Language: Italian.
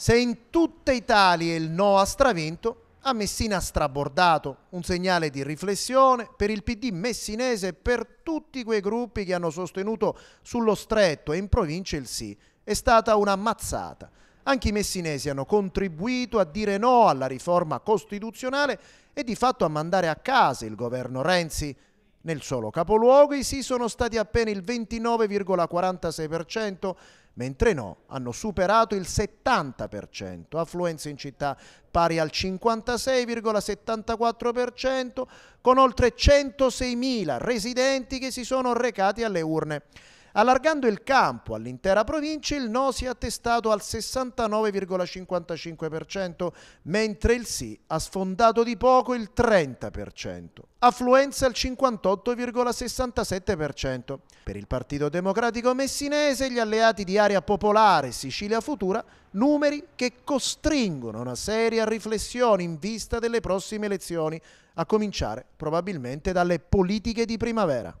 Se in tutta Italia il no ha stravinto, a Messina ha strabordato, un segnale di riflessione per il PD messinese e per tutti quei gruppi che hanno sostenuto sullo stretto e in provincia il sì. È stata una mazzata. Anche i messinesi hanno contribuito a dire no alla riforma costituzionale e di fatto a mandare a casa il governo Renzi nel solo capoluogo i sì sono stati appena il 29,46%, mentre no hanno superato il 70%, affluenza in città pari al 56,74%, con oltre 106.000 residenti che si sono recati alle urne. Allargando il campo all'intera provincia, il no si è attestato al 69,55%, mentre il sì ha sfondato di poco il 30%, affluenza al 58,67%. Per il Partito Democratico Messinese e gli alleati di Area Popolare Sicilia Futura, numeri che costringono una seria riflessione in vista delle prossime elezioni, a cominciare probabilmente dalle politiche di primavera.